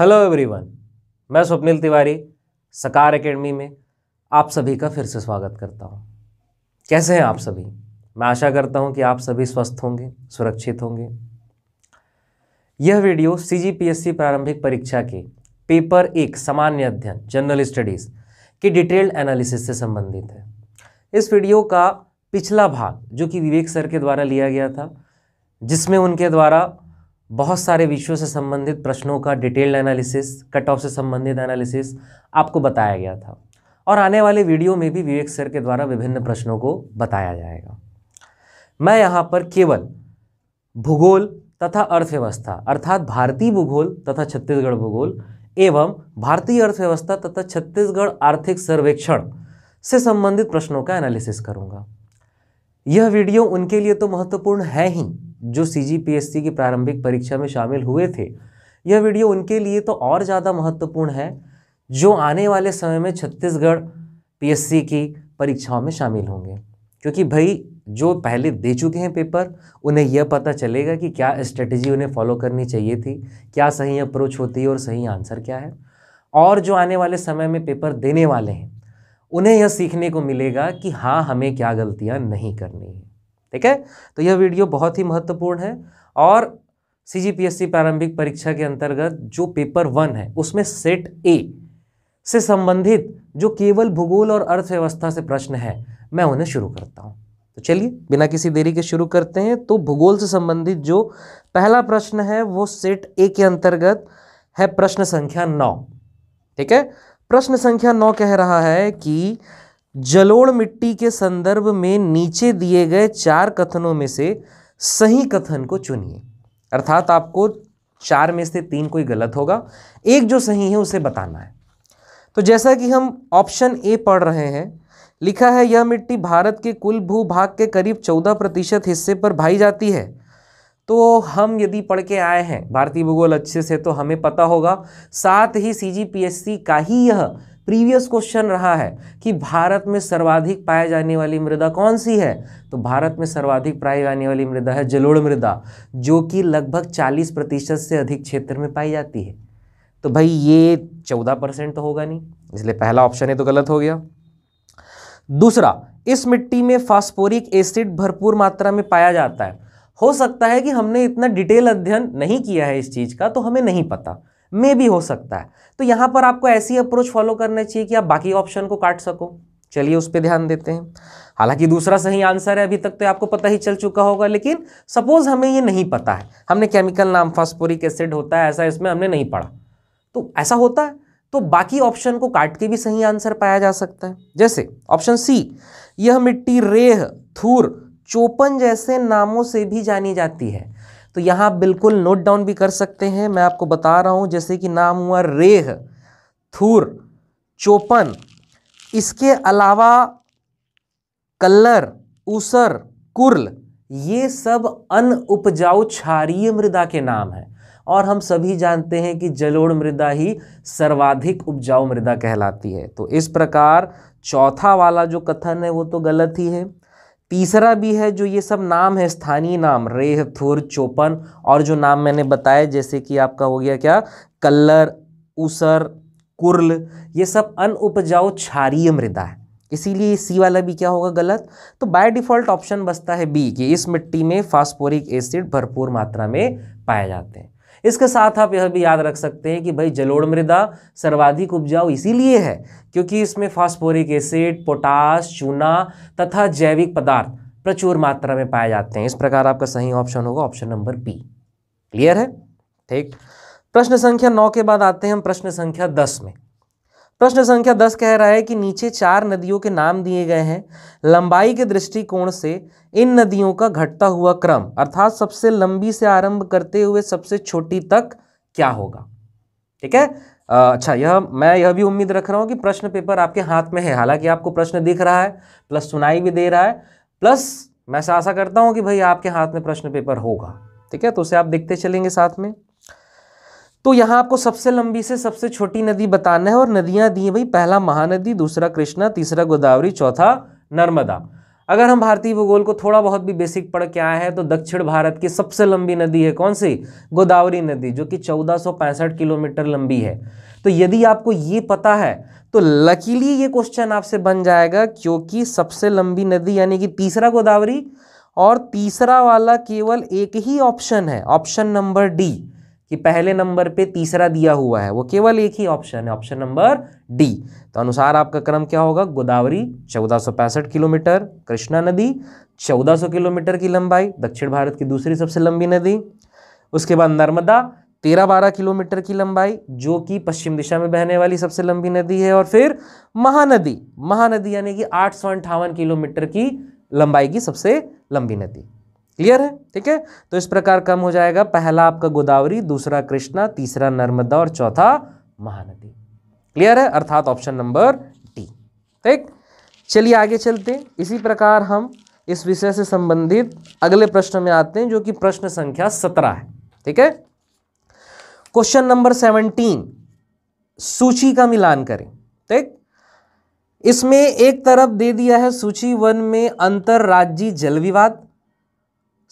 hello everyone मैं स्वप्निल तिवारी सकार academy में आप सभी का फिर से स्वागत करता हूं कैसे हैं आप सभी मैं आशा करता हूं कि आप सभी स्वस्थ होंगे सुरक्षित होंगे यह वीडियो सीजीपीएससी प्रारंभिक परीक्षा के पेपर एक सामान्य अध्ययन जनरल स्टडीज़ की डिटेल्ड एनालिसिस से संबंधित है इस वीडियो का पिछला भाग जो कि विवेक सर के द्वारा लिया गया था जिसमें उनके द्वारा बहुत सारे विषयों से संबंधित प्रश्नों का डिटेल्ड एनालिसिस कट ऑफ से संबंधित एनालिसिस आपको बताया गया था और आने वाले वीडियो में भी विवेक सर के द्वारा विभिन्न प्रश्नों को बताया जाएगा मैं यहाँ पर केवल भूगोल तथा अर्थव्यवस्था अर्थात भारतीय भूगोल तथा छत्तीसगढ़ भूगोल एवं भारतीय अर्थव्यवस्था तथा छत्तीसगढ़ आर्थिक सर्वेक्षण से संबंधित प्रश्नों का एनालिसिस करूँगा यह वीडियो उनके लिए तो महत्वपूर्ण है ही जो सीजीपीएससी की प्रारंभिक परीक्षा में शामिल हुए थे यह वीडियो उनके लिए तो और ज़्यादा महत्वपूर्ण है जो आने वाले समय में छत्तीसगढ़ पीएससी की परीक्षाओं में शामिल होंगे क्योंकि भाई जो पहले दे चुके हैं पेपर उन्हें यह पता चलेगा कि क्या स्ट्रेटजी उन्हें फॉलो करनी चाहिए थी क्या सही अप्रोच होती है और सही आंसर क्या है और जो आने वाले समय में पेपर देने वाले हैं उन्हें यह सीखने को मिलेगा कि हाँ हमें क्या गलतियाँ नहीं करनी है ठीक है तो यह वीडियो बहुत ही महत्वपूर्ण है और सी जी पी एस सी प्रारंभिक परीक्षा के अंतर्गत जो पेपर वन है उसमें सेट ए से संबंधित जो केवल भूगोल और अर्थव्यवस्था से प्रश्न है मैं उन्हें शुरू करता हूँ तो चलिए बिना किसी देरी के शुरू करते हैं तो भूगोल से संबंधित जो पहला प्रश्न है वो सेट ए के अंतर्गत है प्रश्न संख्या नौ ठीक है प्रश्न संख्या नौ कह रहा है कि जलोड़ मिट्टी के संदर्भ में नीचे दिए गए चार कथनों में से सही कथन को चुनिए अर्थात आपको चार में से तीन कोई गलत होगा एक जो सही है उसे बताना है तो जैसा कि हम ऑप्शन ए पढ़ रहे हैं लिखा है यह मिट्टी भारत के कुल भूभाग के करीब चौदह प्रतिशत हिस्से पर भाई जाती है तो हम यदि पढ़ के आए हैं भारतीय भूगोल अच्छे से तो हमें पता होगा साथ ही सी का ही यह प्रीवियस क्वेश्चन रहा है कि भारत में सर्वाधिक पाए जाने वाली मृदा कौन सी है तो भारत में सर्वाधिक पाई जाने वाली मृदा है जलोढ़ मृदा जो कि लगभग 40 प्रतिशत से अधिक क्षेत्र में पाई जाती है तो भाई ये 14 परसेंट तो होगा नहीं इसलिए पहला ऑप्शन है तो गलत हो गया दूसरा इस मिट्टी में फास्फोरिक एसिड भरपूर मात्रा में पाया जाता है हो सकता है कि हमने इतना डिटेल अध्ययन नहीं किया है इस चीज़ का तो हमें नहीं पता मे भी हो सकता है तो यहाँ पर आपको ऐसी अप्रोच फॉलो करना चाहिए कि आप बाकी ऑप्शन को काट सको चलिए उस पर ध्यान देते हैं हालांकि दूसरा सही आंसर है अभी तक तो आपको पता ही चल चुका होगा लेकिन सपोज हमें ये नहीं पता है हमने केमिकल नाम फास्पोरिक एसिड होता है ऐसा इसमें हमने नहीं पढ़ा तो ऐसा होता है तो बाकी ऑप्शन को काट के भी सही आंसर पाया जा सकता है जैसे ऑप्शन सी यह मिट्टी रेह थूर चोपन जैसे नामों से भी जानी जाती है तो यहाँ आप बिल्कुल नोट डाउन भी कर सकते हैं मैं आपको बता रहा हूँ जैसे कि नाम हुआ रेह थूर चोपन इसके अलावा कल्लर ऊसर कुरल ये सब अन उपजाऊ क्षारीय मृदा के नाम हैं और हम सभी जानते हैं कि जलोढ़ मृदा ही सर्वाधिक उपजाऊ मृदा कहलाती है तो इस प्रकार चौथा वाला जो कथन है वो तो गलत ही है तीसरा भी है जो ये सब नाम है स्थानीय नाम रेह थुर चोपन और जो नाम मैंने बताए जैसे कि आपका हो गया क्या कल्लर उसर कुर्ल ये सब अन उपजाऊ क्षारीय मृदा है इसीलिए सी वाला भी क्या होगा गलत तो बाय डिफ़ॉल्ट ऑप्शन बचता है बी कि इस मिट्टी में फास्फोरिक एसिड भरपूर मात्रा में पाए जाते हैं इसके साथ आप यह भी याद रख सकते हैं कि भाई जलोड़ मृदा सर्वाधिक उपजाऊ इसीलिए है क्योंकि इसमें फॉस्फोरिक एसिड पोटास चूना तथा जैविक पदार्थ प्रचुर मात्रा में पाए जाते हैं इस प्रकार आपका सही ऑप्शन होगा ऑप्शन नंबर बी क्लियर है ठीक प्रश्न संख्या नौ के बाद आते हैं हम प्रश्न संख्या दस में प्रश्न संख्या दस कह रहा है कि नीचे चार नदियों के नाम दिए गए हैं लंबाई के दृष्टिकोण से इन नदियों का घटता हुआ क्रम अर्थात सबसे लंबी से आरंभ करते हुए सबसे छोटी तक क्या होगा ठीक है अच्छा यह मैं यह भी उम्मीद रख रहा हूँ कि प्रश्न पेपर आपके हाथ में है हालांकि आपको प्रश्न दिख रहा है प्लस सुनाई भी दे रहा है प्लस मैं आशा करता हूँ कि भाई आपके हाथ में प्रश्न पेपर होगा ठीक है तो उसे आप देखते चलेंगे साथ में तो यहाँ आपको सबसे लंबी से सबसे छोटी नदी बताना है और नदियाँ दी हैं भाई पहला महानदी दूसरा कृष्णा तीसरा गोदावरी चौथा नर्मदा अगर हम भारतीय भूगोल को थोड़ा बहुत भी बेसिक पढ़ के आए हैं तो दक्षिण भारत की सबसे लंबी नदी है कौन सी गोदावरी नदी जो कि चौदह किलोमीटर लंबी है तो यदि आपको ये पता है तो लकीली ये क्वेश्चन आपसे बन जाएगा क्योंकि सबसे लंबी नदी यानी कि तीसरा गोदावरी और तीसरा वाला केवल एक ही ऑप्शन है ऑप्शन नंबर डी कि पहले नंबर पे तीसरा दिया हुआ है वो केवल एक ही ऑप्शन है ऑप्शन नंबर डी तो अनुसार आपका क्रम क्या होगा गोदावरी चौदह किलोमीटर कृष्णा नदी 1400 किलोमीटर की लंबाई दक्षिण भारत की दूसरी सबसे लंबी नदी उसके बाद नर्मदा तेरह बारह किलोमीटर की लंबाई जो कि पश्चिम दिशा में बहने वाली सबसे लंबी नदी है और फिर महानदी महानदी यानी कि आठ किलोमीटर की लंबाई की सबसे लंबी नदी क्लियर है ठीक है तो इस प्रकार कम हो जाएगा पहला आपका गोदावरी दूसरा कृष्णा तीसरा नर्मदा और चौथा महानदी क्लियर है अर्थात ऑप्शन नंबर डी ठीक चलिए आगे चलते इसी प्रकार हम इस विषय से संबंधित अगले प्रश्न में आते हैं जो कि प्रश्न संख्या सत्रह है ठीक है क्वेश्चन नंबर सेवनटीन सूची का मिलान करें ठीक इसमें एक तरफ दे दिया है सूची वन में राज्य जल विवाद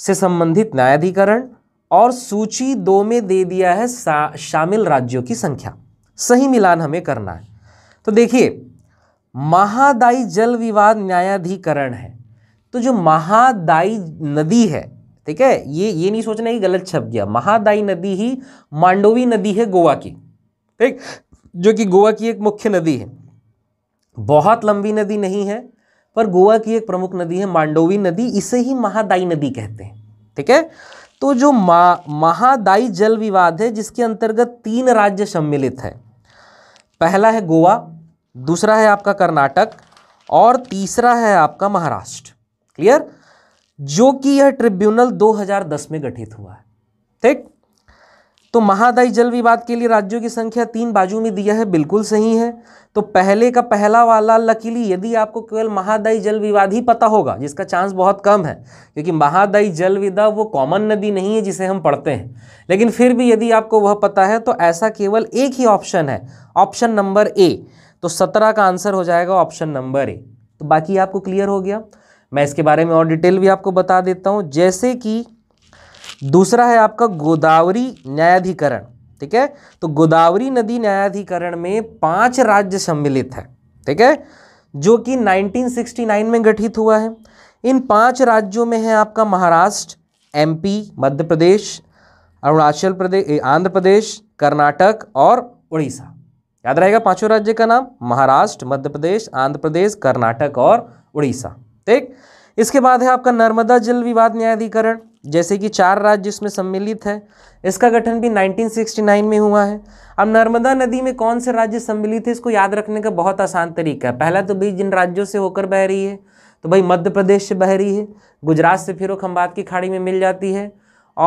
से संबंधित न्यायाधिकरण और सूची दो में दे दिया है शामिल राज्यों की संख्या सही मिलान हमें करना है तो देखिए महादाई जल विवाद न्यायाधिकरण है तो जो महादाई नदी है ठीक है ये ये नहीं सोचना कि गलत छप गया महादाई नदी ही मांडोवी नदी है गोवा की ठीक जो कि गोवा की एक मुख्य नदी है बहुत लंबी नदी नहीं है पर गोवा की एक प्रमुख नदी है मांडोवी नदी इसे ही महादाई नदी कहते हैं ठीक है तो जो मा, महादाई जल विवाद है जिसके अंतर्गत तीन राज्य सम्मिलित है पहला है गोवा दूसरा है आपका कर्नाटक और तीसरा है आपका महाराष्ट्र क्लियर जो कि यह ट्रिब्यूनल 2010 में गठित हुआ है ठीक तो महादायी जल विवाद के लिए राज्यों की संख्या तीन बाजू में दिया है बिल्कुल सही है तो पहले का पहला वाला लकीली यदि आपको केवल महादायी जल विवाद ही पता होगा जिसका चांस बहुत कम है क्योंकि महादायी जल विदा वो कॉमन नदी नहीं है जिसे हम पढ़ते हैं लेकिन फिर भी यदि आपको वह पता है तो ऐसा केवल एक ही ऑप्शन है ऑप्शन नंबर ए तो सत्रह का आंसर हो जाएगा ऑप्शन नंबर ए तो बाकी आपको क्लियर हो गया मैं इसके बारे में और डिटेल भी आपको बता देता हूँ जैसे कि दूसरा है आपका गोदावरी न्यायाधिकरण ठीक है तो गोदावरी नदी न्यायाधिकरण में पांच राज्य सम्मिलित है ठीक है जो कि 1969 में गठित हुआ है इन पांच राज्यों में है आपका महाराष्ट्र एमपी मध्य प्रदेश अरुणाचल प्रदेश आंध्र प्रदेश कर्नाटक और उड़ीसा याद रहेगा पांचों राज्य का नाम महाराष्ट्र मध्य प्रदेश आंध्र प्रदेश कर्नाटक और उड़ीसा ठीक इसके बाद है आपका नर्मदा जल विवाद न्यायाधिकरण जैसे कि चार राज्य इसमें सम्मिलित है इसका गठन भी 1969 में हुआ है अब नर्मदा नदी में कौन से राज्य सम्मिलित है इसको याद रखने का बहुत आसान तरीका है पहला तो भाई जिन राज्यों से होकर बह रही है तो भाई मध्य प्रदेश से बह रही है गुजरात से फिर खम्बात की खाड़ी में मिल जाती है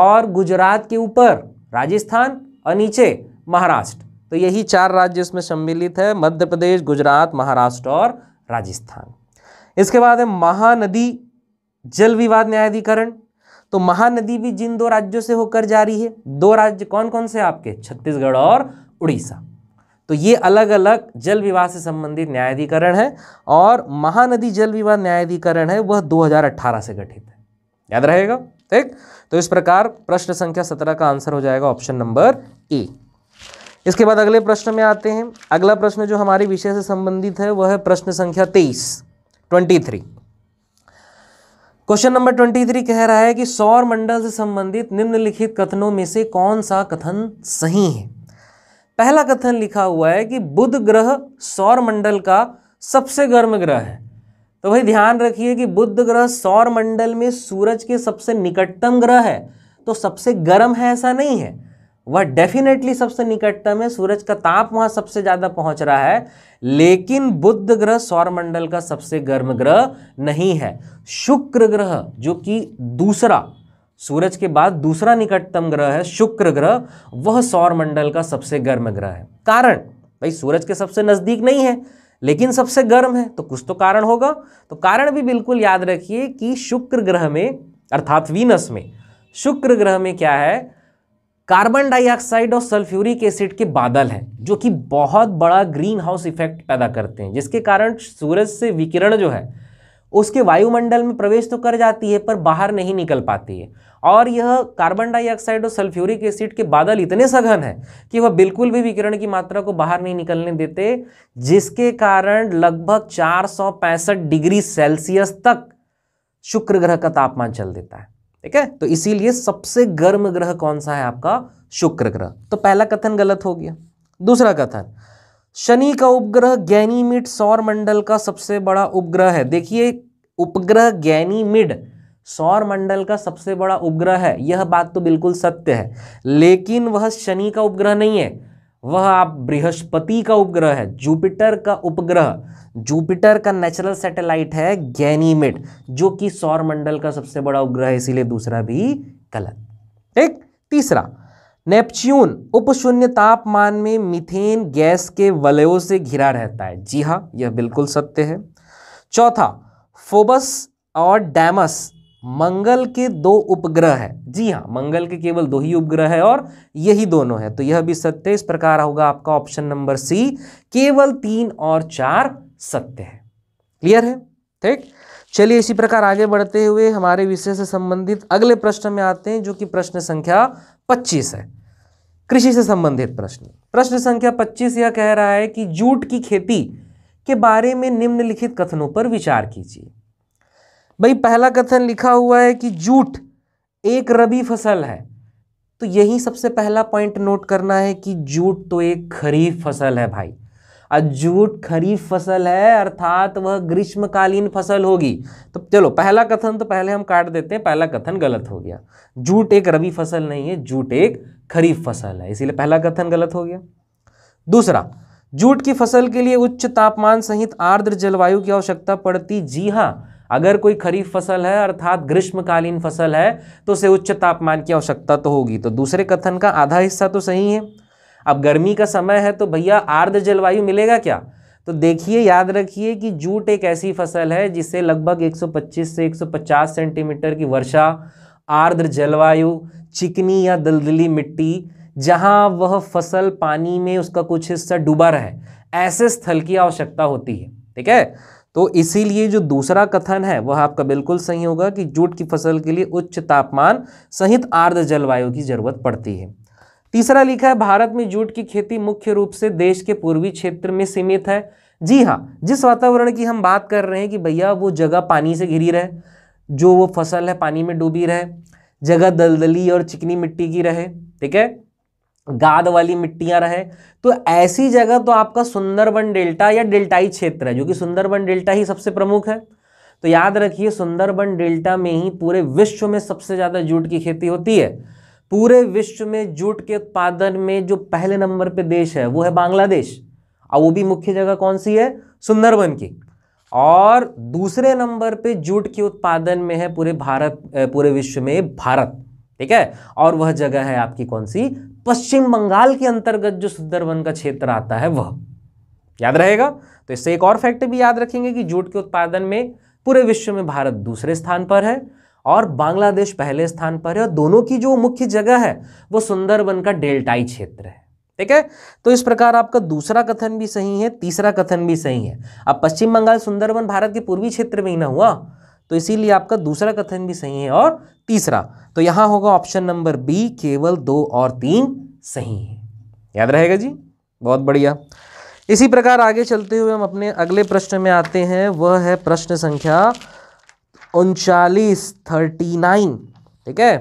और गुजरात के ऊपर राजस्थान और नीचे महाराष्ट्र तो यही चार राज्य इसमें सम्मिलित है मध्य प्रदेश गुजरात महाराष्ट्र और राजस्थान इसके बाद है महानदी जल विवाद न्यायाधिकरण तो महानदी भी जिन दो राज्यों से होकर जा रही है दो राज्य कौन कौन से आपके छत्तीसगढ़ और उड़ीसा तो ये अलग अलग जल विवाह से संबंधित न्यायाधिकरण है और महानदी जल विवाह न्यायाधिकरण है वह 2018 से गठित है याद रहेगा ठीक तो इस प्रकार प्रश्न संख्या 17 का आंसर हो जाएगा ऑप्शन नंबर ए इसके बाद अगले प्रश्न में आते हैं अगला प्रश्न जो हमारे विषय से संबंधित है वह है प्रश्न संख्या तेईस twenty three question number twenty three कह रहा है कि सौर मंडल से संबंधित निम्नलिखित कथनों में से कौन सा कथन सही है पहला कथन लिखा हुआ है कि बुध ग्रह सौर मंडल का सबसे गर्म ग्रह है तो भाई ध्यान रखिए कि बुध ग्रह सौर मंडल में सूरज के सबसे निकटतम ग्रह है तो सबसे गर्म है ऐसा नहीं है वह डेफिनेटली सबसे निकटतम है सूरज का ताप वहां सबसे ज़्यादा पहुंच रहा है लेकिन बुद्ध ग्रह सौरमंडल का सबसे गर्म ग्रह नहीं है शुक्र ग्रह जो कि दूसरा सूरज के बाद दूसरा निकटतम ग्रह है शुक्र ग्रह वह सौरमंडल का सबसे गर्म ग्रह है कारण भाई सूरज के सबसे नज़दीक नहीं है लेकिन सबसे गर्म है तो कुछ तो कारण होगा तो कारण भी बिल्कुल याद रखिए कि शुक्र ग्रह में अर्थात वीनस में शुक्र ग्रह में क्या है कार्बन डाइऑक्साइड और सल्फ्यूरिक एसिड के बादल हैं जो कि बहुत बड़ा ग्रीन हाउस इफेक्ट पैदा करते हैं जिसके कारण सूरज से विकिरण जो है उसके वायुमंडल में प्रवेश तो कर जाती है पर बाहर नहीं निकल पाती है और यह कार्बन डाइऑक्साइड और सल्फ्यूरिक एसिड के बादल इतने सघन हैं कि वह बिल्कुल भी विकिरण की मात्रा को बाहर नहीं निकलने देते जिसके कारण लगभग चार डिग्री सेल्सियस तक शुक्र ग्रह का तापमान चल देता है ठीक है तो इसीलिए सबसे गर्म ग्रह कौन सा है आपका शुक्र ग्रह तो पहला कथन गलत हो गया दूसरा कथन शनि का उपग्रह गैनीमिड सौर मंडल का सबसे बड़ा उपग्रह है देखिए उपग्रह गैनीमिड सौर मंडल का सबसे बड़ा उपग्रह है यह बात तो बिल्कुल सत्य है लेकिन वह शनि का उपग्रह नहीं है वह आप बृहस्पति का उपग्रह है जुपिटर का उपग्रह जुपिटर का नेचुरल सैटेलाइट है गैनीमेट जो कि सौर मंडल का सबसे बड़ा उपग्रह है इसीलिए दूसरा भी गलत ठीक तीसरा नेपच्यून उपशून्य तापमान में मिथेन गैस के वलयों से घिरा रहता है जी हाँ यह बिल्कुल सत्य है चौथा फोबस और डैमस मंगल के दो उपग्रह हैं जी हाँ मंगल के केवल दो ही उपग्रह है और यही दोनों है तो यह भी सत्य इस प्रकार होगा आपका ऑप्शन नंबर सी केवल तीन और चार सत्य है क्लियर है ठीक चलिए इसी प्रकार आगे बढ़ते हुए हमारे विषय से संबंधित अगले प्रश्न में आते हैं जो कि प्रश्न संख्या पच्चीस है कृषि से संबंधित प्रश्न प्रश्न संख्या पच्चीस यह कह रहा है कि जूट की खेती के बारे में निम्नलिखित कथनों पर विचार कीजिए भाई पहला कथन लिखा हुआ है कि जूट एक रबी फसल है तो यही सबसे पहला पॉइंट नोट करना है कि जूट तो एक खरीफ फसल है भाई और जूट खरीफ फसल है अर्थात वह ग्रीष्मकालीन फसल होगी तो चलो पहला कथन तो पहले हम काट देते हैं पहला कथन गलत हो गया जूट एक रबी फसल नहीं है जूट एक खरीफ फसल है इसीलिए पहला कथन गलत हो गया दूसरा जूट की फसल के लिए उच्च तापमान सहित आर्द्र जलवायु की आवश्यकता पड़ती जी हाँ अगर कोई खरीफ फसल है अर्थात ग्रीष्मकालीन फसल है तो उसे उच्च तापमान की आवश्यकता तो होगी तो दूसरे कथन का आधा हिस्सा तो सही है अब गर्मी का समय है तो भैया आर्द्र जलवायु मिलेगा क्या तो देखिए याद रखिए कि जूट एक ऐसी फसल है जिसे लगभग 125 से 150 सेंटीमीटर की वर्षा आर्द्र जलवायु चिकनी या दलदली मिट्टी जहाँ वह फसल पानी में उसका कुछ हिस्सा डूबा रहे ऐसे स्थल की आवश्यकता होती है ठीक है तो इसीलिए जो दूसरा कथन है वह आपका बिल्कुल सही होगा कि जूट की फसल के लिए उच्च तापमान सहित आर्द्र जलवायु की जरूरत पड़ती है तीसरा लिखा है भारत में जूट की खेती मुख्य रूप से देश के पूर्वी क्षेत्र में सीमित है जी हाँ जिस वातावरण की हम बात कर रहे हैं कि भैया वो जगह पानी से घिरी रहे जो वो फसल है पानी में डूबी रहे जगह दलदली और चिकनी मिट्टी की रहे ठीक है गाद वाली मिट्टियां रहे तो ऐसी जगह तो आपका सुंदरबन डेल्टा या डेल्टाई क्षेत्र है जो कि सुंदरबन डेल्टा ही सबसे प्रमुख है तो याद रखिए सुंदरबन डेल्टा में ही पूरे विश्व में सबसे ज़्यादा जूट की खेती होती है पूरे विश्व में जूट के उत्पादन में जो पहले नंबर पे देश है वो है बांग्लादेश और वो भी मुख्य जगह कौन सी है सुंदरबन की और दूसरे नंबर पे जूट के उत्पादन में है पूरे भारत पूरे विश्व में भारत ठीक है और वह जगह है आपकी कौन सी पश्चिम बंगाल के अंतर्गत जो सुंदरवन का क्षेत्र आता है वह याद रहेगा तो इससे एक और फैक्ट भी याद रखेंगे कि जूट के उत्पादन में पूरे विश्व में भारत दूसरे स्थान पर है और बांग्लादेश पहले स्थान पर है और दोनों की जो मुख्य जगह है वो सुंदरवन का डेल्टाई क्षेत्र है ठीक है तो इस प्रकार आपका दूसरा कथन भी सही है तीसरा कथन भी सही है अब पश्चिम बंगाल सुंदरवन भारत के पूर्वी क्षेत्र में ही ना हुआ तो इसीलिए आपका दूसरा कथन भी सही है और तीसरा तो यहां होगा ऑप्शन नंबर बी केवल दो और तीन सही है याद रहेगा जी बहुत बढ़िया इसी प्रकार आगे चलते हुए हम अपने अगले प्रश्न में आते हैं वह है प्रश्न संख्या उनचालीस थर्टी नाइन ठीक है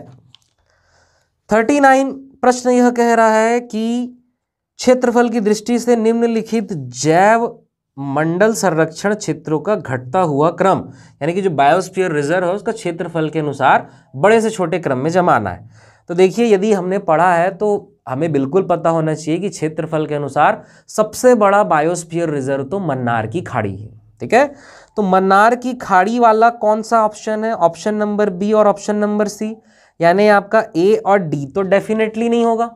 थर्टी नाइन प्रश्न यह कह रहा है कि क्षेत्रफल की दृष्टि से निम्नलिखित जैव मंडल संरक्षण क्षेत्रों का घटता हुआ क्रम यानी कि जो बायोस्फीयर रिजर्व है उसका क्षेत्रफल के अनुसार बड़े से छोटे क्रम में जमाना है तो देखिए यदि हमने पढ़ा है तो हमें बिल्कुल पता होना चाहिए कि क्षेत्रफल के अनुसार सबसे बड़ा बायोस्फीयर रिजर्व तो मन्नार की खाड़ी है ठीक है तो मन्नार की खाड़ी वाला कौन सा ऑप्शन है ऑप्शन नंबर बी और ऑप्शन नंबर सी यानी आपका ए और डी तो डेफिनेटली नहीं होगा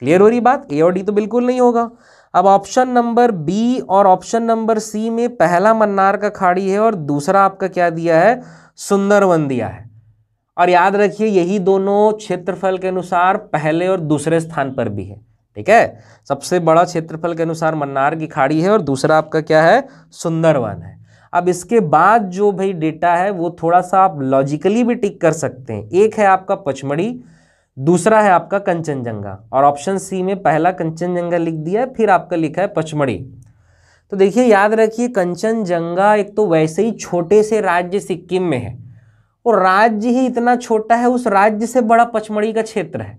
क्लियर हो रही बात ए और डी तो बिल्कुल नहीं होगा अब ऑप्शन नंबर बी और ऑप्शन नंबर सी में पहला मन्नार का खाड़ी है और दूसरा आपका क्या दिया है सुंदरवन दिया है और याद रखिए यही दोनों क्षेत्रफल के अनुसार पहले और दूसरे स्थान पर भी है ठीक है सबसे बड़ा क्षेत्रफल के अनुसार मन्नार की खाड़ी है और दूसरा आपका क्या है सुंदरवन है अब इसके बाद जो भाई डेटा है वो थोड़ा सा आप लॉजिकली भी टिक कर सकते हैं एक है आपका पचमढ़ी दूसरा है आपका कंचनजंगा और ऑप्शन सी में पहला कंचनजंगा लिख दिया है फिर आपका लिखा है पचमढ़ी तो देखिए याद रखिए कंचनजंगा एक तो वैसे ही छोटे से राज्य सिक्किम में है और राज्य ही इतना छोटा है उस राज्य से बड़ा पचमढ़ी का क्षेत्र है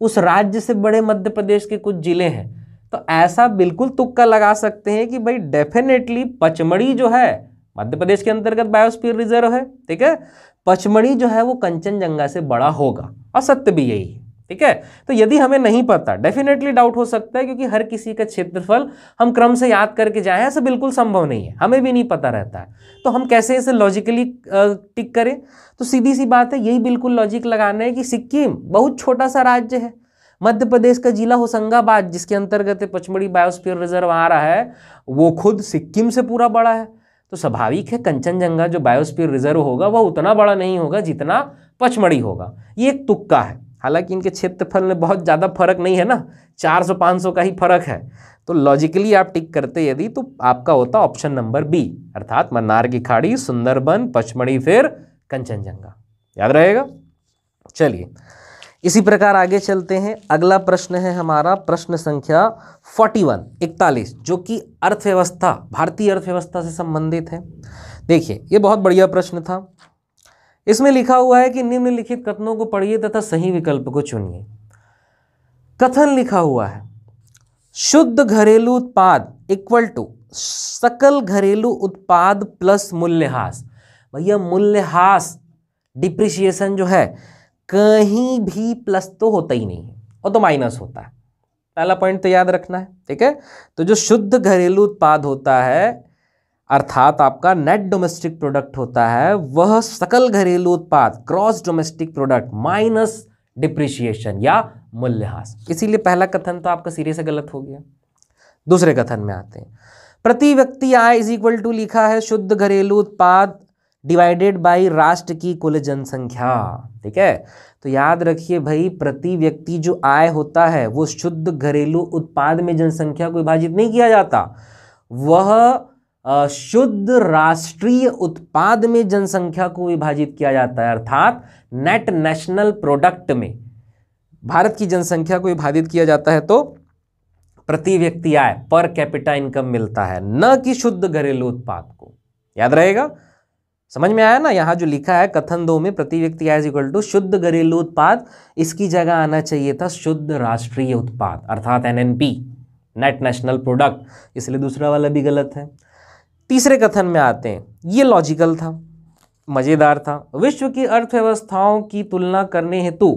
उस राज्य से बड़े मध्य प्रदेश के कुछ ज़िले हैं तो ऐसा बिल्कुल तुक्का लगा सकते हैं कि भाई डेफिनेटली पचमढ़ी जो है मध्य प्रदेश के अंतर्गत बायोस्फीयर रिजर्व है ठीक है पचमढ़ी जो है वो कंचनजंगा से बड़ा होगा असत्य सत्य भी यही है ठीक है तो यदि हमें नहीं पता डेफिनेटली डाउट हो सकता है क्योंकि हर किसी का क्षेत्रफल हम क्रम से याद करके जाए ऐसा बिल्कुल संभव नहीं है हमें भी नहीं पता रहता है तो हम कैसे इसे लॉजिकली टिक करें तो सीधी सी बात है यही बिल्कुल लॉजिक लगाना है कि सिक्किम बहुत छोटा सा राज्य है मध्य प्रदेश का जिला होशंगाबाद जिसके अंतर्गत पचमढ़ी बायोस्फीयर रिजर्व आ रहा है वो खुद सिक्किम से पूरा बड़ा है तो स्वाभाविक है कंचनजंगा जो बायोस्फीयर रिजर्व होगा वह उतना बड़ा नहीं होगा जितना पचमढ़ी होगा ये एक तुक्का है हालांकि इनके क्षेत्रफल में बहुत ज़्यादा फर्क नहीं है ना 400-500 का ही फर्क है तो लॉजिकली आप टिक करते यदि तो आपका होता ऑप्शन नंबर बी अर्थात मन्नार की खाड़ी सुंदरबन पचमढ़ी फिर कंचनजंगा याद रहेगा चलिए इसी प्रकार आगे चलते हैं अगला प्रश्न है हमारा प्रश्न संख्या 41 इकतालीस जो कि अर्थव्यवस्था भारतीय अर्थव्यवस्था से संबंधित है देखिए ये बहुत बढ़िया प्रश्न था इसमें लिखा हुआ है कि निम्नलिखित कथनों को पढ़िए तथा सही विकल्प को चुनिए कथन लिखा हुआ है शुद्ध घरेलू उत्पाद इक्वल टू सकल घरेलू उत्पाद प्लस मूल्यह्रास भैया मूल्यह्रास डिप्रिशिएशन जो है कहीं भी प्लस तो होता ही नहीं है और तो माइनस होता है पहला पॉइंट तो याद रखना है ठीक है तो जो शुद्ध घरेलू उत्पाद होता है अर्थात आपका नेट डोमेस्टिक प्रोडक्ट होता है वह सकल घरेलू उत्पाद gross domestic product minus depreciation या मूल्यह्रास इसीलिए पहला कथन तो आपका सीरे से गलत हो गया दूसरे कथन में आते हैं प्रति व्यक्ति आय इज इक्वल टू लिखा है शुद्ध घरेलू उत्पाद डिवाइडेड बाई राष्ट्र की कुल जनसंख्या ठीक है तो याद रखिए भाई प्रति व्यक्ति जो आय होता है वो शुद्ध घरेलू उत्पाद में जनसंख्या को विभाजित नहीं किया जाता वह शुद्ध राष्ट्रीय उत्पाद में जनसंख्या को विभाजित किया जाता है अर्थात नेट नेशनल प्रोडक्ट में भारत की जनसंख्या को विभाजित किया जाता है तो प्रति व्यक्ति आय पर कैपिटा इनकम मिलता है न कि शुद्ध घरेलू उत्पाद को याद रहेगा समझ में आया ना यहां जो लिखा है कथन दो में प्रति व्यक्ति आय इक्वल टू शुद्ध घरेलू उत्पाद इसकी जगह आना चाहिए था शुद्ध राष्ट्रीय उत्पाद अर्थात एनएनपी नेट नेशनल प्रोडक्ट इसलिए दूसरा वाला भी गलत है तीसरे कथन में आते हैं ये लॉजिकल था मज़ेदार था विश्व की अर्थव्यवस्थाओं की तुलना करने हेतु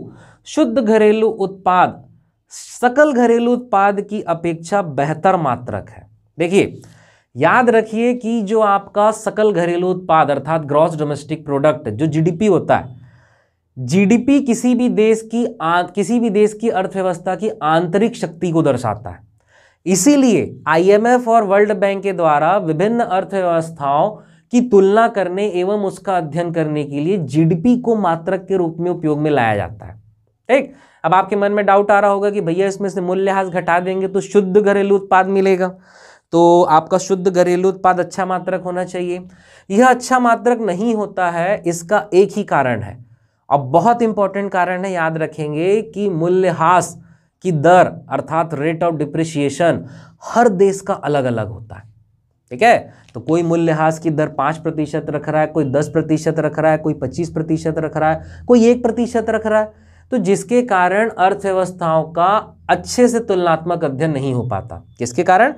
शुद्ध घरेलू उत्पाद सकल घरेलू उत्पाद की अपेक्षा बेहतर मात्रक है देखिए याद रखिए कि जो आपका सकल घरेलू उत्पाद अर्थात ग्रॉस डोमेस्टिक प्रोडक्ट जो जीडीपी होता है जीडीपी किसी भी देश की किसी भी देश की अर्थव्यवस्था की आंतरिक शक्ति को दर्शाता है इसीलिए आईएमएफ और वर्ल्ड बैंक के द्वारा विभिन्न अर्थव्यवस्थाओं की तुलना करने एवं उसका अध्ययन करने के लिए जीडीपी को मात्रक के रूप में उपयोग में लाया जाता है ठीक अब आपके मन में डाउट आ रहा होगा कि भैया इसमें से मूल्यह्रास घटा देंगे तो शुद्ध घरेलू उत्पाद मिलेगा तो आपका शुद्ध घरेलू उत्पाद अच्छा मात्रक होना चाहिए यह अच्छा मात्रक नहीं होता है इसका एक ही कारण है और बहुत इंपॉर्टेंट कारण है याद रखेंगे कि मूल्यह्रास की दर अर्थात रेट ऑफ डिप्रिशिएशन हर देश का अलग अलग होता है ठीक है तो कोई मूल्यह्रास की दर पाँच प्रतिशत रख रहा है कोई दस प्रतिशत रख रहा है कोई पच्चीस प्रतिशत रख रहा है कोई एक प्रतिशत रख रहा है तो जिसके कारण अर्थव्यवस्थाओं का अच्छे से तुलनात्मक अध्ययन नहीं हो पाता किसके कारण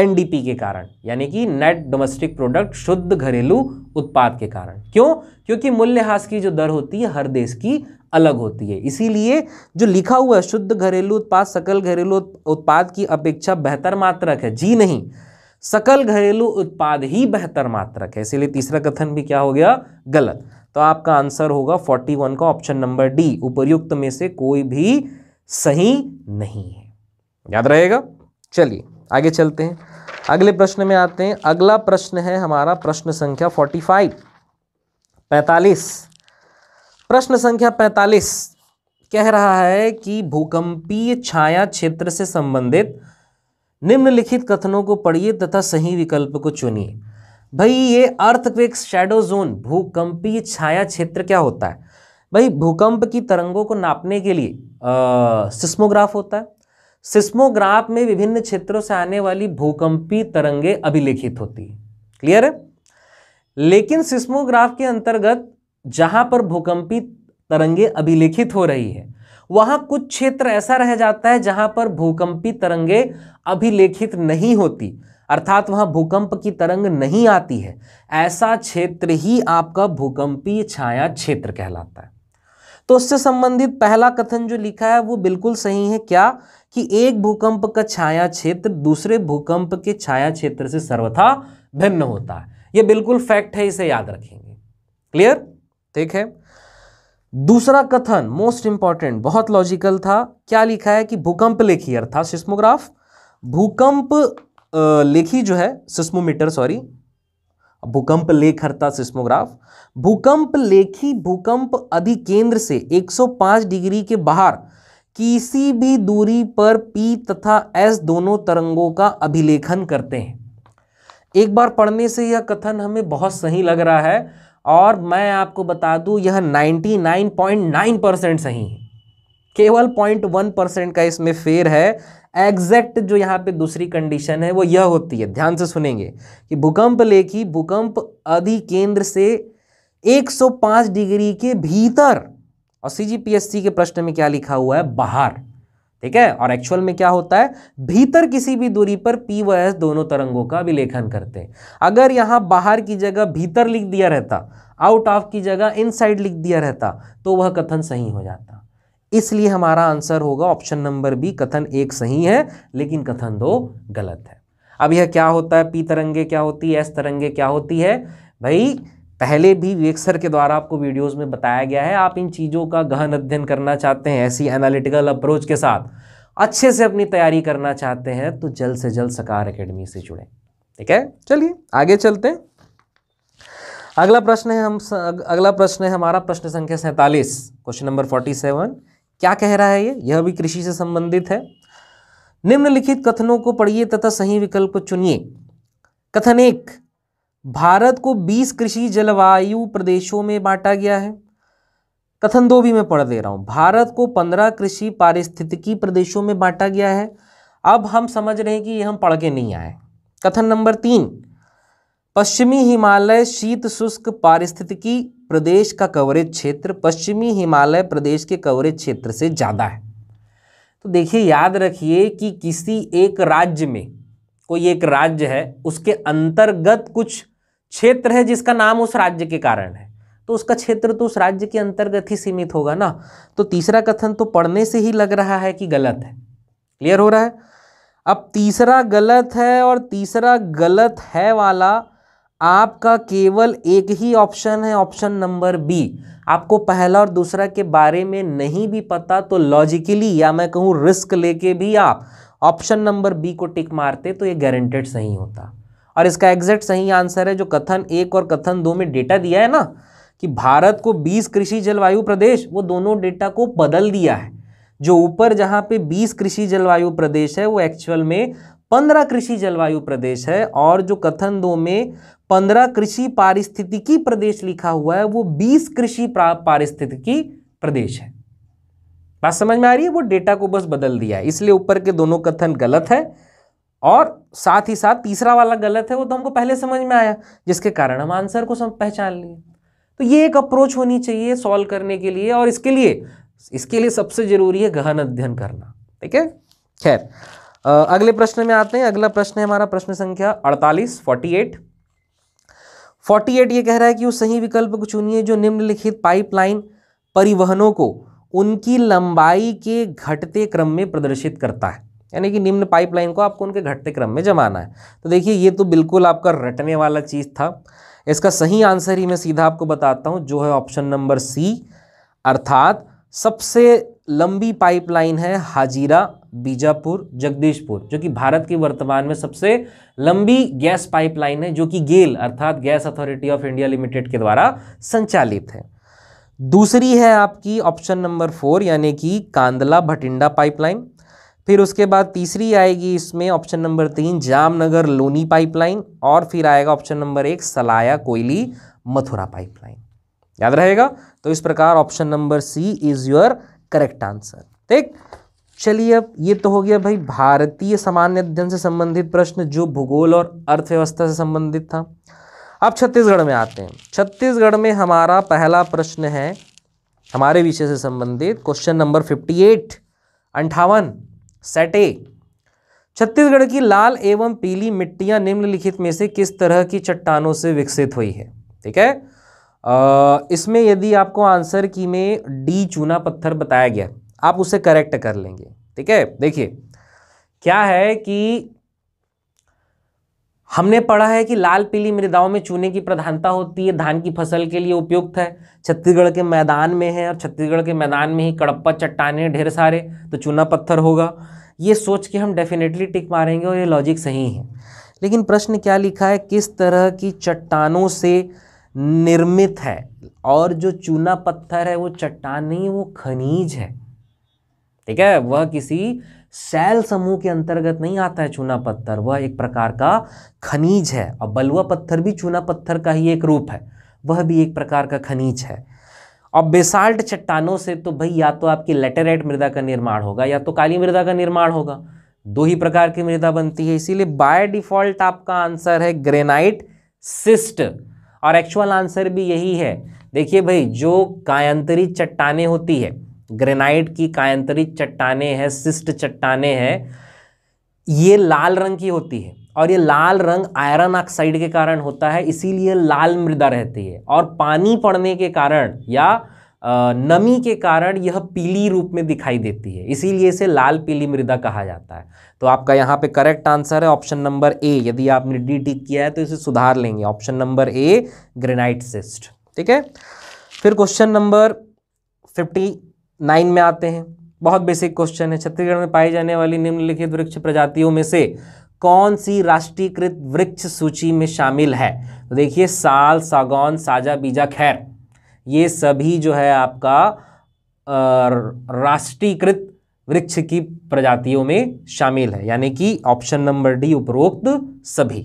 एनडीपी uh, के कारण यानी कि नेट डोमेस्टिक प्रोडक्ट शुद्ध घरेलू उत्पाद के कारण क्यों क्योंकि मूल्यह्रास की जो दर होती है हर देश की अलग होती है इसीलिए जो लिखा हुआ है शुद्ध घरेलू उत्पाद सकल घरेलू उत्पाद की अपेक्षा बेहतर मात्रक है जी नहीं सकल घरेलू उत्पाद ही बेहतर मात्रक है इसीलिए तीसरा कथन भी क्या हो गया गलत तो आपका आंसर होगा 41 का ऑप्शन नंबर डी उपर्युक्त में से कोई भी सही नहीं है याद रहेगा चलिए आगे चलते हैं अगले प्रश्न में आते हैं अगला प्रश्न है हमारा प्रश्न संख्या 45 45 प्रश्न संख्या 45 कह रहा है कि भूकंपीय छाया क्षेत्र से संबंधित निम्नलिखित कथनों को पढ़िए तथा सही विकल्प को चुनिए भाई ये अर्थक्वेक शैडो जोन भूकंपीय छाया क्षेत्र क्या होता है भाई भूकंप की तरंगों को नापने के लिए सिस्मोग्राफ होता है सिस्मोग्राफ में विभिन्न क्षेत्रों से आने वाली भूकंपीय तरंगे अभिलेखित होती है क्लियर है लेकिन सिस्मोग्राफ के अंतर्गत जहां पर भूकंपी तरंगे अभिलेखित हो रही है वहां कुछ क्षेत्र ऐसा रह जाता है जहां पर भूकंपी तरंगे अभिलेखित नहीं होती अर्थात वहां भूकंप की तरंग नहीं आती है ऐसा क्षेत्र ही आपका भूकंपीय छाया क्षेत्र कहलाता है तो उससे संबंधित पहला कथन जो लिखा है वो बिल्कुल सही है क्या कि एक भूकंप का छाया क्षेत्र दूसरे भूकंप के छाया क्षेत्र से सर्वथा भिन्न होता है ये बिल्कुल फैक्ट है इसे याद रखेंगे क्लियर ठीक है दूसरा कथन मोस्ट इंपॉर्टेंट बहुत लॉजिकल था क्या लिखा है कि भूकंप लेखी अर्थात सिस्मोग्राफ भूकंप लेखी जो है सिस्मोमीटर सॉरी भूकंप लेख अर्थात सिस्मोग्राफ भूकंप लेखी भूकंप अधिकेंद्र से 105 डिग्री के बाहर किसी भी दूरी पर पी तथा एस दोनों तरंगों का अभिलेखन करते हैं एक बार पढ़ने से यह कथन हमें बहुत सही लग रहा है और मैं आपको बता दूं यह 99.9 परसेंट सही है केवल 0.1 परसेंट का इसमें फेर है एग्जैक्ट जो यहाँ पे दूसरी कंडीशन है वो यह होती है ध्यान से सुनेंगे कि भूकंप लेखी भूकंप अधिकेंद्र से 105 डिग्री के भीतर और सी के प्रश्न में क्या लिखा हुआ है बाहर ठीक है और एक्चुअल में क्या होता है भीतर किसी भी दूरी पर पी व एस दोनों तरंगों का अभिलेखन करते हैं अगर यहाँ बाहर की जगह भीतर लिख दिया रहता आउट ऑफ की जगह इन लिख दिया रहता तो वह कथन सही हो जाता इसलिए हमारा आंसर होगा ऑप्शन नंबर बी कथन एक सही है लेकिन कथन दो गलत है अब यह क्या होता है पी तरंगे क्या होती है एस तरंगे क्या होती है भाई पहले भी विवेक सर के द्वारा आपको वीडियोस में बताया गया है आप इन चीज़ों का गहन अध्ययन करना चाहते हैं ऐसी एनालिटिकल अप्रोच के साथ अच्छे से अपनी तैयारी करना चाहते हैं तो जल्द से जल्द सकार अकेडमी से जुड़ें ठीक है चलिए आगे चलते हैं अगला प्रश्न है हम अगला प्रश्न है हमारा प्रश्न संख्या सैंतालीस क्वेश्चन नंबर फोर्टी सेवन क्या कह रहा है ये यह भी कृषि से संबंधित है निम्नलिखित कथनों को पढ़िए तथा सही विकल्प चुनिए कथन एक भारत को 20 कृषि जलवायु प्रदेशों में बांटा गया है कथन दो भी मैं पढ़ दे रहा हूँ भारत को 15 कृषि पारिस्थितिकी प्रदेशों में बांटा गया है अब हम समझ रहे हैं कि ये हम पढ़ के नहीं आए कथन नंबर तीन पश्चिमी हिमालय शीत शुष्क पारिस्थितिकी प्रदेश का कवरेज क्षेत्र पश्चिमी हिमालय प्रदेश के कवरेज क्षेत्र से ज़्यादा है तो देखिए याद रखिए कि किसी एक राज्य में कोई एक राज्य है उसके अंतर्गत कुछ क्षेत्र है जिसका नाम उस राज्य के कारण है तो उसका क्षेत्र तो उस राज्य के अंतर्गत ही सीमित होगा ना तो तीसरा कथन तो पढ़ने से ही लग रहा है कि गलत है क्लियर हो रहा है अब तीसरा गलत है और तीसरा गलत है वाला आपका केवल एक ही ऑप्शन है ऑप्शन नंबर बी आपको पहला और दूसरा के बारे में नहीं भी पता तो लॉजिकली या मैं कहूँ रिस्क लेके भी आप ऑप्शन नंबर बी को टिक मारते तो ये गारंटेड सही होता और इसका एग्जैक्ट सही आंसर है जो कथन एक और कथन दो में डेटा दिया है ना कि भारत को 20 कृषि जलवायु प्रदेश वो दोनों डेटा को बदल दिया है जो ऊपर जहाँ पे 20 कृषि जलवायु प्रदेश है वो एक्चुअल में 15 कृषि जलवायु प्रदेश है और जो कथन दो में 15 कृषि पारिस्थितिकी प्रदेश लिखा हुआ है वो 20 कृषि पारिस्थितिकी प्रदेश है बात समझ में आ रही है वो डेटा को बस बदल दिया है इसलिए ऊपर के दोनों कथन गलत है और साथ ही साथ तीसरा वाला गलत है वो तो हमको पहले समझ में आया जिसके कारण हम आंसर को पहचान लिए तो ये एक अप्रोच होनी चाहिए सॉल्व करने के लिए और इसके लिए इसके लिए सबसे ज़रूरी है गहन अध्ययन करना ठीक है खैर अगले प्रश्न में आते हैं अगला प्रश्न है हमारा प्रश्न संख्या अड़तालीस फोर्टी एट फोर्टी एट ये कह रहा है कि वो सही विकल्प को चुनिए जो निम्नलिखित पाइपलाइन परिवहनों को उनकी लंबाई के घटते क्रम में प्रदर्शित करता है यानी कि निम्न पाइपलाइन को आपको उनके घटते क्रम में जमाना है तो देखिए ये तो बिल्कुल आपका रटने वाला चीज़ था इसका सही आंसर ही मैं सीधा आपको बताता हूँ जो है ऑप्शन नंबर सी अर्थात सबसे लंबी पाइपलाइन है हाजीरा बीजापुर जगदीशपुर जो कि भारत की वर्तमान में सबसे लंबी गैस पाइपलाइन है जो कि गेल अर्थात gas authority of India limited के द्वारा संचालित है दूसरी है आपकी ऑप्शन नंबर फोर यानी कि कांदला भटिंडा पाइपलाइन फिर उसके बाद तीसरी आएगी इसमें ऑप्शन नंबर तीन जामनगर लोनी पाइपलाइन और फिर आएगा ऑप्शन नंबर एक सलाया कोयली मथुरा पाइपलाइन याद रहेगा तो इस प्रकार option number C is your correct answer ठीक चलिए अब ये तो हो गया भाई भारतीय सामान्य अध्ययन से संबंधित प्रश्न जो भूगोल और अर्थव्यवस्था से संबंधित था अब छत्तीसगढ़ में आते हैं छत्तीसगढ़ में हमारा पहला प्रश्न है हमारे विषय से संबंधित क्वेश्चन नंबर फिफ्टी एट अंठावन ए छत्तीसगढ़ की लाल एवं पीली मिट्टियां निम्नलिखित में से किस तरह की चट्टानों से विकसित हुई है ठीक है इसमें यदि आपको आंसर की में डी चूना पत्थर बताया गया आप उसे करेक्ट कर लेंगे ठीक है देखिए क्या है कि हमने पढ़ा है कि लाल पीली मृदाओं में चूने की प्रधानता होती है धान की फसल के लिए उपयुक्त है छत्तीसगढ़ के मैदान में है और छत्तीसगढ़ के मैदान में ही कड़प्पा चट्टाने ढेर सारे तो चूना पत्थर होगा ये सोच के हम डेफिनेटली टिक मारेंगे और ये लॉजिक सही है लेकिन प्रश्न क्या लिखा है किस तरह की चट्टानों से निर्मित है और जो चूना पत्थर है वो चट्टान नहीं वो खनिज है ठीक है वह किसी शैल समूह के अंतर्गत नहीं आता है चूना पत्थर वह एक प्रकार का खनिज है और बलुआ पत्थर भी चूना पत्थर का ही एक रूप है वह भी एक प्रकार का खनिज है अब बेसाल्ट चट्टानों से तो भाई या तो आपकी लेटेराइट मृदा का निर्माण होगा या तो काली मृदा का निर्माण होगा दो ही प्रकार की मृदा बनती है इसीलिए बाय डिफॉल्ट आपका आंसर है ग्रेनाइट सिस्ट और एक्चुअल आंसर भी यही है देखिए भाई जो कायंतरी चट्टाने होती है ग्रेनाइट की कायंतरी चट्टाने हैं सिस्ट चट्टाने हैं ये लाल रंग की होती है और ये लाल रंग आयरन ऑक्साइड के कारण होता है इसीलिए लाल मृदा रहती है और पानी पड़ने के कारण या नमी के कारण यह पीली रूप में दिखाई देती है इसीलिए इसे लाल पीली मृदा कहा जाता है तो आपका यहाँ पे करेक्ट आंसर है ऑप्शन नंबर ए यदि आपने डी टिक किया है तो इसे सुधार लेंगे option number A granite schist ठीक है फिर क्वेश्चन नंबर फिफ्टी नाइन में आते हैं बहुत बेसिक क्वेश्चन है छत्तीसगढ़ में पाई जाने वाली निम्नलिखित वृक्ष प्रजातियों में से कौन सी राष्ट्रीयकृत वृक्ष सूची में शामिल है तो देखिए साल सागौन साजा बीजा खैर ये सभी जो है आपका राष्ट्रीयकृत वृक्ष की प्रजातियों में शामिल है यानी कि ऑप्शन नंबर डी उपरोक्त सभी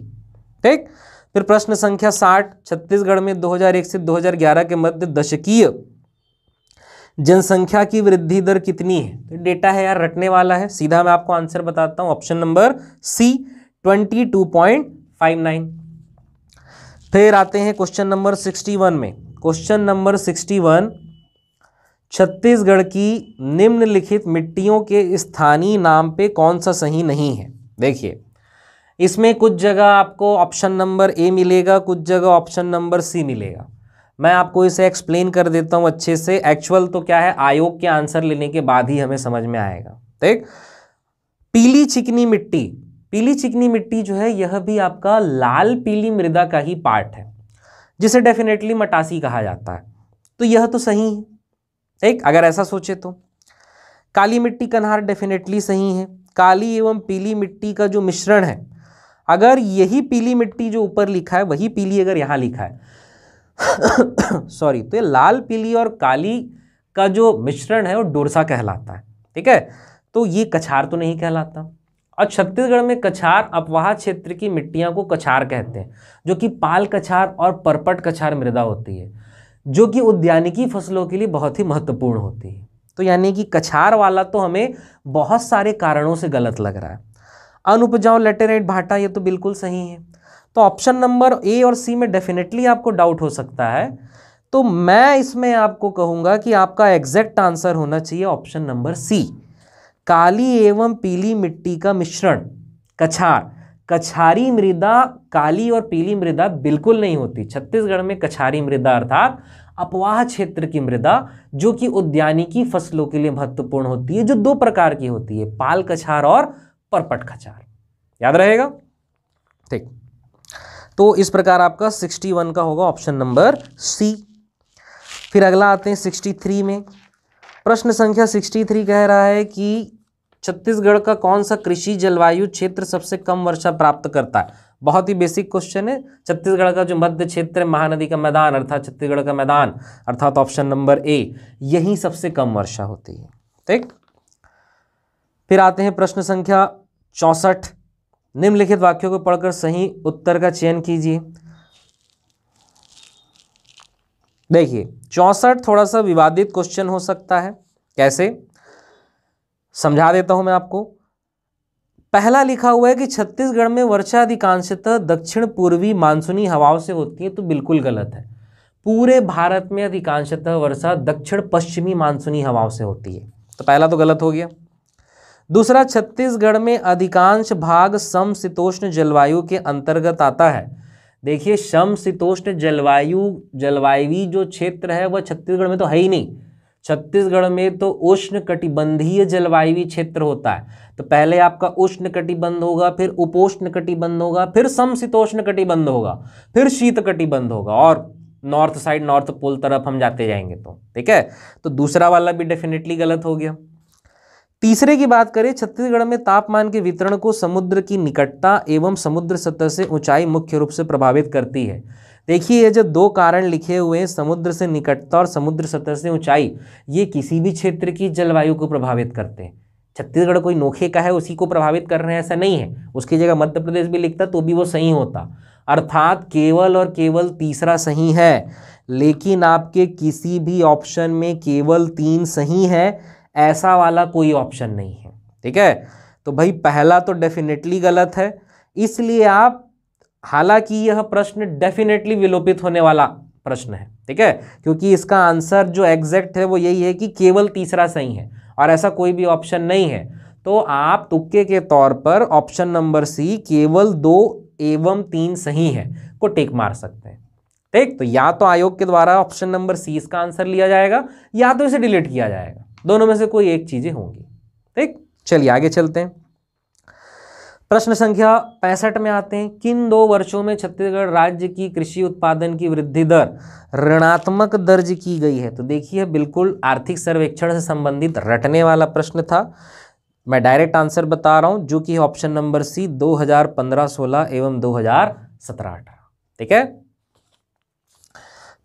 ठीक फिर प्रश्न संख्या साठ छत्तीसगढ़ में 2001 से 2011 के मध्य दशकीय जनसंख्या की वृद्धि दर कितनी है तो डेटा है यार रटने वाला है सीधा मैं आपको आंसर बताता हूँ ऑप्शन नंबर सी 22.59 फिर आते हैं क्वेश्चन नंबर 61 में क्वेश्चन नंबर 61 छत्तीसगढ़ की निम्नलिखित मिट्टियों के स्थानीय नाम पे कौन सा सही नहीं है देखिए इसमें कुछ जगह आपको ऑप्शन नंबर ए मिलेगा कुछ जगह ऑप्शन नंबर सी मिलेगा मैं आपको इसे एक्सप्लेन कर देता हूं अच्छे से एक्चुअल तो क्या है आयोग के आंसर लेने के बाद ही हमें समझ में आएगा ठीक पीली चिकनी मिट्टी पीली चिकनी मिट्टी जो है यह भी आपका लाल पीली मृदा का ही पार्ट है जिसे डेफिनेटली मटासी कहा जाता है तो यह तो सही है ठीक अगर ऐसा सोचे तो काली मिट्टी कन्हार डेफिनेटली सही है काली एवं पीली मिट्टी का जो मिश्रण है अगर यही पीली मिट्टी जो ऊपर लिखा है वही पीली अगर यहाँ लिखा है सॉरी तो ये लाल पीली और काली का जो मिश्रण है वो डोरसा कहलाता है ठीक है तो ये कछार तो नहीं कहलाता और छत्तीसगढ़ में कछार अपवाह क्षेत्र की मिट्टियाँ को कछार कहते हैं जो कि पाल कछार और परपट कछार मृदा होती है जो कि उद्यानिकी फसलों के लिए बहुत ही महत्वपूर्ण होती है तो यानी कि कछार वाला तो हमें बहुत सारे कारणों से गलत लग रहा है अनुपजाऊ लेटेराइट भाटा ये तो बिल्कुल सही है तो ऑप्शन नंबर ए और सी में डेफिनेटली आपको डाउट हो सकता है तो मैं इसमें आपको कहूंगा कि आपका एग्जैक्ट आंसर होना चाहिए ऑप्शन नंबर सी काली एवं पीली मिट्टी का मिश्रण कछार कछारी मृदा काली और पीली मृदा बिल्कुल नहीं होती छत्तीसगढ़ में कछारी मृदा अर्थात अपवाह क्षेत्र की मृदा जो कि उद्यानिकी फसलों के लिए महत्वपूर्ण होती है जो दो प्रकार की होती है पाल कछार और परपट कछार याद रहेगा ठीक तो इस प्रकार आपका सिक्सटी वन का होगा ऑप्शन नंबर सी फिर अगला आते हैं सिक्सटी थ्री में प्रश्न संख्या सिक्सटी थ्री कह रहा है कि छत्तीसगढ़ का कौन सा कृषि जलवायु क्षेत्र सबसे कम वर्षा प्राप्त करता है बहुत ही बेसिक क्वेश्चन है छत्तीसगढ़ का जो मध्य क्षेत्र है महानदी का मैदान अर्थात छत्तीसगढ़ का मैदान अर्थात ऑप्शन नंबर ए यही सबसे कम वर्षा होती है ठीक फिर आते हैं प्रश्न संख्या चौसठ निम्नलिखित वाक्यों को पढ़कर सही उत्तर का चयन कीजिए देखिए चौंसठ थोड़ा सा विवादित क्वेश्चन हो सकता है कैसे समझा देता हूं मैं आपको पहला लिखा हुआ है कि छत्तीसगढ़ में वर्षा अधिकांशतः दक्षिण पूर्वी मानसूनी हवाओं से होती है तो बिल्कुल गलत है पूरे भारत में अधिकांशतः वर्षा दक्षिण पश्चिमी मानसूनी हवाओं से होती है तो पहला तो गलत हो गया दूसरा छत्तीसगढ़ में अधिकांश भाग समशीतोष्ण जलवायु के अंतर्गत आता है देखिए समशीतोष्ण जलवायु जलवायु जो क्षेत्र है वह छत्तीसगढ़ में तो है ही नहीं छत्तीसगढ़ में तो उष्ण कटिबंधीय जलवायु क्षेत्र होता है तो पहले आपका उष्ण कटिबंध होगा फिर उपोष्ण कटिबंध होगा फिर समशीतोष्ण कटिबंध होगा फिर शीत कटिबंध होगा और नॉर्थ साइड नॉर्थ पोल तरफ हम जाते जाएंगे तो ठीक है तो दूसरा वाला भी डेफिनेटली गलत हो गया तीसरे की बात करें छत्तीसगढ़ में तापमान के वितरण को समुद्र की निकटता एवं समुद्र सतह से ऊंचाई मुख्य रूप से प्रभावित करती है देखिए ये जो दो कारण लिखे हुए हैं समुद्र से निकटता और समुद्र सतह से ऊंचाई ये किसी भी क्षेत्र की जलवायु को प्रभावित करते हैं छत्तीसगढ़ कोई नोखे का है उसी को प्रभावित कर रहे हैं ऐसा नहीं है उसकी जगह मध्य प्रदेश भी लिखता तो भी वो सही होता अर्थात केवल और केवल तीसरा सही है लेकिन आपके किसी भी ऑप्शन में केवल तीन सही है ऐसा वाला कोई ऑप्शन नहीं है ठीक है तो भाई पहला तो डेफिनेटली गलत है इसलिए आप हालांकि यह प्रश्न डेफिनेटली विलोपित होने वाला प्रश्न है ठीक है क्योंकि इसका आंसर जो एग्जैक्ट है वो यही है कि केवल तीसरा सही है और ऐसा कोई भी ऑप्शन नहीं है तो आप तुक्के के तौर पर ऑप्शन नंबर सी केवल दो एवं तीन सही है को टेक मार सकते हैं ठीक तो या तो आयोग के द्वारा ऑप्शन नंबर सी इसका आंसर लिया जाएगा या तो इसे डिलीट किया जाएगा दोनों में से कोई एक चीज़ें होंगी ठीक चलिए आगे चलते हैं प्रश्न संख्या पैंसठ में आते हैं किन दो वर्षों में छत्तीसगढ़ राज्य की कृषि उत्पादन की वृद्धि दर ऋणात्मक दर्ज की गई है तो देखिए बिल्कुल आर्थिक सर्वेक्षण से संबंधित रटने वाला प्रश्न था मैं डायरेक्ट आंसर बता रहा हूं जो कि ऑप्शन नंबर सी 2015-16 एवं 2017-18 ठीक है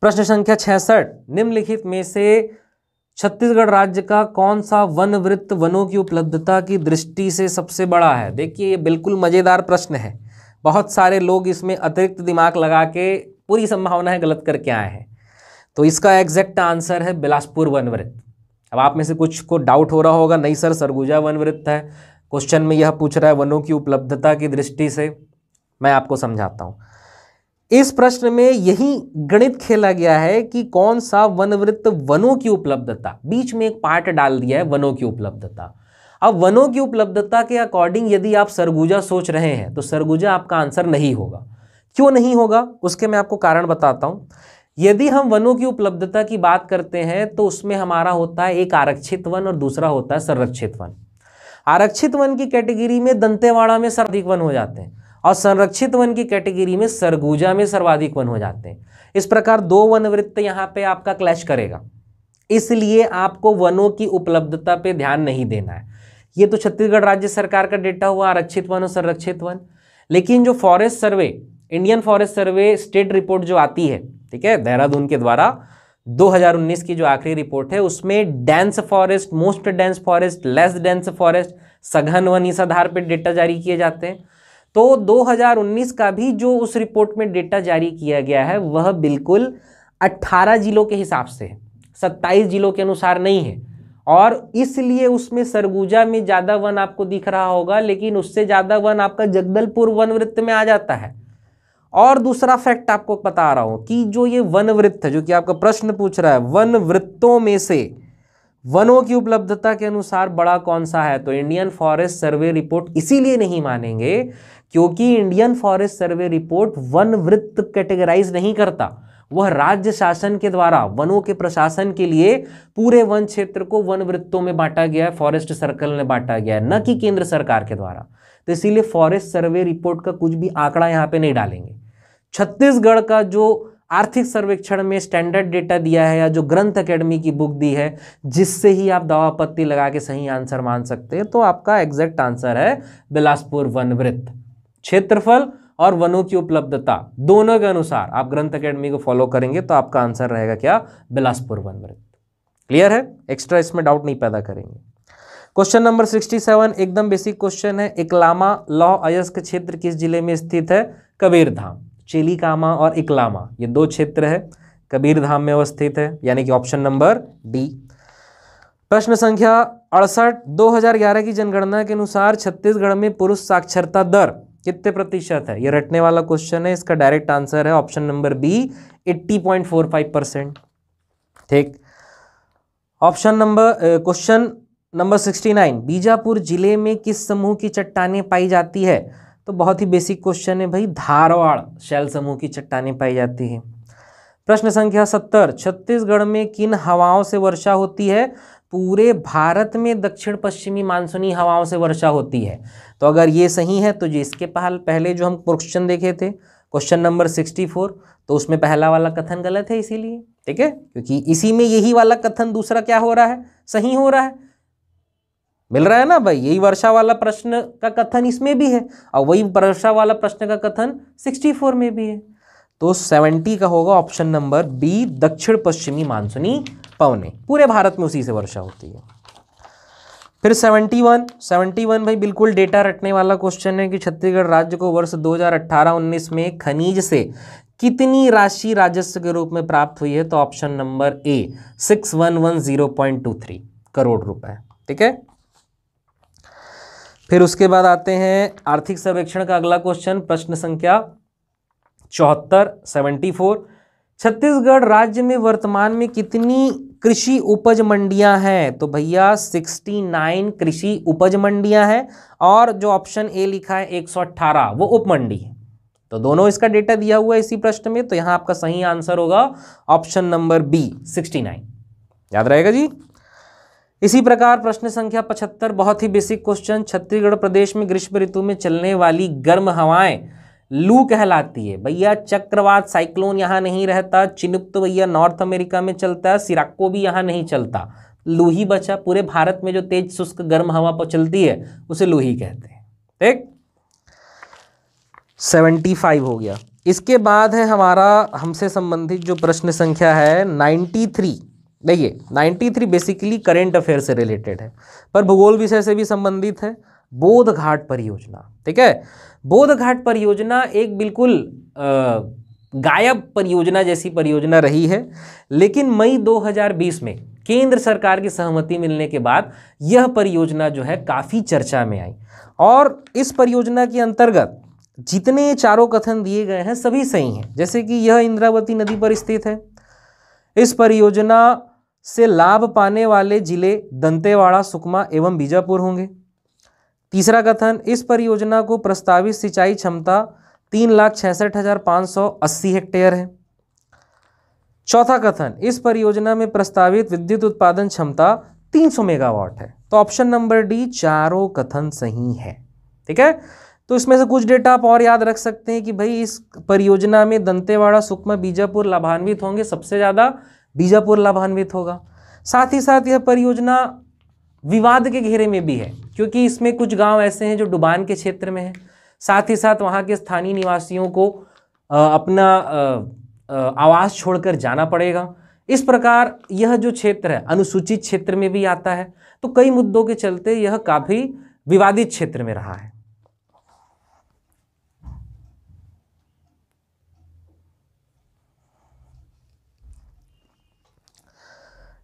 प्रश्न संख्या 66 निम्नलिखित में से छत्तीसगढ़ राज्य का कौन सा वन वृत्त वनों की उपलब्धता की दृष्टि से सबसे बड़ा है देखिए ये बिल्कुल मज़ेदार प्रश्न है बहुत सारे लोग इसमें अतिरिक्त दिमाग लगा के पूरी है गलत करके आए हैं तो इसका एग्जैक्ट आंसर है बिलासपुर वन वृत्त अब आप में से कुछ को डाउट हो रहा होगा नहीं सर सरगुजा वन वृत्त है क्वेश्चन में यह पूछ रहा है वनों की उपलब्धता की दृष्टि से मैं आपको समझाता हूँ इस प्रश्न में यही गणित खेला गया है कि कौन सा वनवृत्त वनों की उपलब्धता बीच में एक पार्ट डाल दिया है वनों की उपलब्धता अब वनों की उपलब्धता के अकॉर्डिंग यदि आप सरगुजा सोच रहे हैं तो सरगुजा आपका आंसर नहीं होगा क्यों नहीं होगा उसके मैं आपको कारण बताता हूँ यदि हम वनों की उपलब्धता की बात करते हैं तो उसमें हमारा होता है एक आरक्षित वन और दूसरा होता है संरक्षित वन आरक्षित वन की कैटेगरी में दंतेवाड़ा में सर्वाधिक वन हो जाते हैं और संरक्षित वन की कैटेगरी में सरगुजा में सर्वाधिक वन हो जाते हैं इस प्रकार दो वन वृत्त यहाँ पे आपका क्लैश करेगा इसलिए आपको वनों की उपलब्धता पे ध्यान नहीं देना है ये तो छत्तीसगढ़ राज्य सरकार का डेटा हुआ आरक्षित वन और संरक्षित वन लेकिन जो forest survey Indian forest survey state report जो आती है ठीक है देहरादून के द्वारा 2019 की जो आखिरी रिपोर्ट है उसमें dense forest most dense forest less dense forest सघन वन इस आधार पर डेटा जारी किए जाते हैं तो 2019 का भी जो उस रिपोर्ट में डेटा जारी किया गया है वह बिल्कुल 18 जिलों के हिसाब से है 27 जिलों के अनुसार नहीं है और इसलिए उसमें सरगुजा में ज़्यादा वन आपको दिख रहा होगा लेकिन उससे ज़्यादा वन आपका जगदलपुर वन वृत्त में आ जाता है और दूसरा फैक्ट आपको बता रहा हूँ कि जो ये वन वृत्त है जो कि आपका प्रश्न पूछ रहा है वन वृत्तों में से वनों की उपलब्धता के अनुसार बड़ा कौन सा है तो इंडियन फॉरेस्ट सर्वे रिपोर्ट इसीलिए नहीं मानेंगे क्योंकि इंडियन फॉरेस्ट सर्वे रिपोर्ट वन वृत्त कैटेगराइज नहीं करता वह राज्य शासन के द्वारा वनों के प्रशासन के लिए पूरे वन क्षेत्र को वन वृत्तों में बांटा गया है फॉरेस्ट सर्कल में बांटा गया है न कि केंद्र सरकार के द्वारा तो इसीलिए फॉरेस्ट सर्वे रिपोर्ट का कुछ भी आंकड़ा यहाँ पे नहीं डालेंगे छत्तीसगढ़ का जो आर्थिक सर्वेक्षण में स्टैंडर्ड डेटा दिया है या जो ग्रंथ अकेडमी की बुक दी है जिससे ही आप दवापत्ति पत्ती लगा के सही आंसर मान सकते हैं तो आपका एग्जैक्ट आंसर है बिलासपुर वन वृत्त क्षेत्रफल और वनों की उपलब्धता दोनों के अनुसार आप ग्रंथ अकेडमी को फॉलो करेंगे तो आपका आंसर रहेगा क्या बिलासपुर वन वृत्त क्लियर है एक्स्ट्रा इसमें डाउट नहीं पैदा करेंगे क्वेश्चन नंबर 67 एकदम बेसिक क्वेश्चन है इकलामा लौ अयस्क क्षेत्र किस जिले में स्थित है कबीरधाम चेलीकामा और इकलामा ये दो क्षेत्र है कबीरधाम में अवस्थित है यानी कि ऑप्शन नंबर डी प्रश्न संख्या अड़सठ 2011 की जनगणना के अनुसार छत्तीसगढ़ में पुरुष साक्षरता दर कितने प्रतिशत है ये रटने वाला क्वेश्चन है इसका डायरेक्ट आंसर है ऑप्शन नंबर बी 80.45 परसेंट ठीक option number question number 69 Bijapur जिले में किस समूह की चट्टाने पाई जाती है तो बहुत ही बेसिक क्वेश्चन है भाई धारवाड़ शैल समूह की चट्टाने पाई जाती है प्रश्न संख्या सत्तर छत्तीसगढ़ में किन हवाओं से वर्षा होती है पूरे भारत में दक्षिण पश्चिमी मानसूनी हवाओं से वर्षा होती है तो अगर ये सही है तो जिसके इसके पहल पहले जो हम क्वेश्चन देखे थे क्वेश्चन नंबर सिक्सटी फोर तो उसमें पहला वाला कथन गलत है इसीलिए ठीक है क्योंकि इसी में यही वाला कथन दूसरा क्या हो रहा है सही हो रहा है मिल रहा है ना भाई यही वर्षा वाला प्रश्न का कथन इसमें भी है और वही वर्षा वाला प्रश्न का कथन सिक्सटी फोर में भी है तो सेवेंटी का होगा ऑप्शन नंबर बी दक्षिण पश्चिमी मानसूनी पौने पूरे भारत में उसी से वर्षा होती है फिर 71 71 भाई बिल्कुल डेटा रटने वाला क्वेश्चन है कि छत्तीसगढ़ राज्य को वर्ष 2018-19 में खनिज से कितनी राशि राजस्व के रूप में प्राप्त हुई है तो ऑप्शन नंबर ए 6110.23 करोड़ रुपए ठीक है फिर उसके बाद आते हैं आर्थिक सर्वेक्षण का अगला क्वेश्चन प्रश्न संख्या चौहत्तर सेवेंटी फोर छत्तीसगढ़ राज्य में वर्तमान में कितनी कृषि उपज मंडियां हैं तो भैया 69 कृषि उपज मंडियां हैं और जो ऑप्शन ए लिखा है 118 वो उपमंडी है तो दोनों इसका डेटा दिया हुआ है इसी प्रश्न में तो यहाँ आपका सही आंसर होगा ऑप्शन नंबर बी 69 याद रहेगा जी इसी प्रकार प्रश्न संख्या पचहत्तर बहुत ही बेसिक क्वेश्चन छत्तीसगढ़ प्रदेश में ग्रीष्म ऋतु में चलने वाली गर्म हवाएं लू कहलाती है भैया चक्रवात साइक्लोन यहाँ नहीं रहता चिनुक तो भैया नॉर्थ अमेरिका में चलता है सिराको भी यहाँ नहीं चलता लू ही बचा पूरे भारत में जो तेज शुष्क गर्म हवा पर चलती है उसे लू ही कहते हैं ठीक सेवेंटी फाइव हो गया इसके बाद है हमारा हमसे संबंधित जो प्रश्न संख्या है नाइन्टी थ्री देखिए ninety three basically current affair से रिलेटेड है पर भूगोल विषय से भी संबंधित है बोध घाट परियोजना ठीक है बोध घाट परियोजना एक बिल्कुल गायब परियोजना जैसी परियोजना रही है लेकिन मई 2020 में केंद्र सरकार की सहमति मिलने के बाद यह परियोजना जो है काफ़ी चर्चा में आई और इस परियोजना के अंतर्गत जितने चारों कथन दिए गए हैं सभी सही हैं जैसे कि यह इंद्रावती नदी पर स्थित है इस परियोजना से लाभ पाने वाले जिले दंतेवाड़ा सुकमा एवं बीजापुर होंगे तीसरा कथन इस परियोजना को प्रस्तावित सिंचाई क्षमता तीन लाख छियासठ हज़ार पाँच सौ अस्सी हेक्टेयर है चौथा कथन इस परियोजना में प्रस्तावित विद्युत उत्पादन क्षमता 300 मेगावाट है तो ऑप्शन नंबर डी चारों कथन सही है ठीक है तो इसमें से कुछ डेटा आप और याद रख सकते हैं कि भाई इस परियोजना में दंतेवाड़ा सुकमा बीजापुर लाभान्वित होंगे सबसे ज़्यादा बीजापुर लाभान्वित होगा साथ ही साथ यह परियोजना विवाद के घेरे में भी है क्योंकि इसमें कुछ गांव ऐसे हैं जो डुबान के क्षेत्र में हैं साथ ही साथ वहां के स्थानीय निवासियों को अपना आवास छोड़कर जाना पड़ेगा इस प्रकार यह जो क्षेत्र है अनुसूचित क्षेत्र में भी आता है तो कई मुद्दों के चलते यह काफ़ी विवादित क्षेत्र में रहा है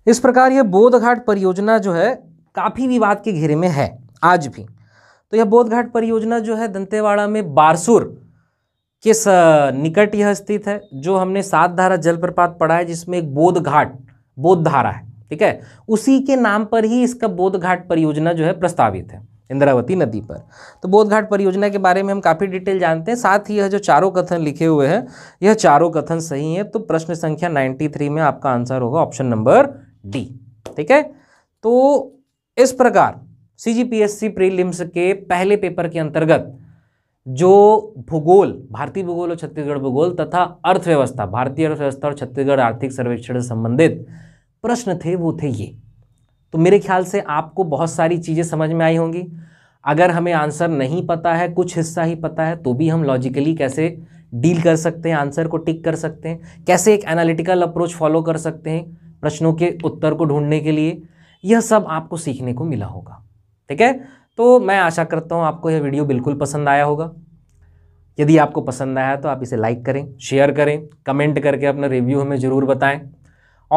इस प्रकार यह बोधघाट परियोजना जो है काफ़ी विवाद के घेरे में है आज भी तो यह बोधघाट परियोजना जो है दंतेवाड़ा में बारसूर के निकट यह स्थित है जो हमने सात धारा जलप्रपात पढ़ा है जिसमें एक बोध घाट बोध धारा है ठीक है उसी के नाम पर ही इसका बोध घाट परियोजना जो है प्रस्तावित है इंद्रावती नदी पर तो बोध घाट परियोजना के बारे में हम काफ़ी डिटेल जानते हैं साथ ही यह जो चारों कथन लिखे हुए हैं यह चारों कथन सही है तो प्रश्न संख्या 93 में आपका आंसर होगा ऑप्शन नंबर डी ठीक है तो इस प्रकार C G P S C prelims के पहले पेपर के अंतर्गत जो भूगोल भारतीय भूगोल और छत्तीसगढ़ भूगोल तथा अर्थव्यवस्था भारतीय अर्थव्यवस्था और छत्तीसगढ़ आर्थिक सर्वेक्षण से संबंधित प्रश्न थे वो थे ये तो मेरे ख्याल से आपको बहुत सारी चीज़ें समझ में आई होंगी अगर हमें आंसर नहीं पता है कुछ हिस्सा ही पता है तो भी हम लॉजिकली कैसे डील कर सकते हैं आंसर को टिक कर सकते हैं कैसे एक एनालिटिकल अप्रोच फॉलो कर सकते हैं प्रश्नों के उत्तर को ढूंढने के लिए यह सब आपको सीखने को मिला होगा ठीक है तो मैं आशा करता हूँ आपको यह वीडियो बिल्कुल पसंद आया होगा यदि आपको पसंद आया तो आप इसे लाइक करें शेयर करें कमेंट करके अपना रिव्यू हमें ज़रूर बताएं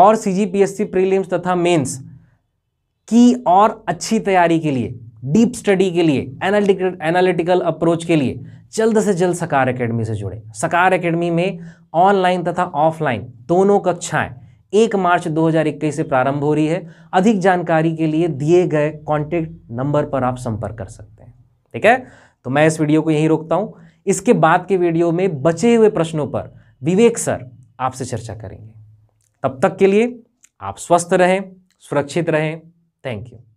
और C G P S C prelims तथा मेंस की और अच्छी तैयारी के लिए डीप स्टडी के लिए एनालिटिकल एनालिटिकल अप्रोच के लिए जल्द से जल्द सकार एकेडमी से जुड़े सकार एकेडमी में ऑनलाइन तथा ऑफलाइन दोनों कक्षाएं एक मार्च 2021 से प्रारंभ हो रही है अधिक जानकारी के लिए दिए गए कॉन्टेक्ट नंबर पर आप संपर्क कर सकते हैं ठीक है तो मैं इस वीडियो को यहीं रोकता हूं इसके बाद के वीडियो में बचे हुए प्रश्नों पर विवेक सर आपसे चर्चा करेंगे तब तक के लिए आप स्वस्थ रहें सुरक्षित रहें थैंक यू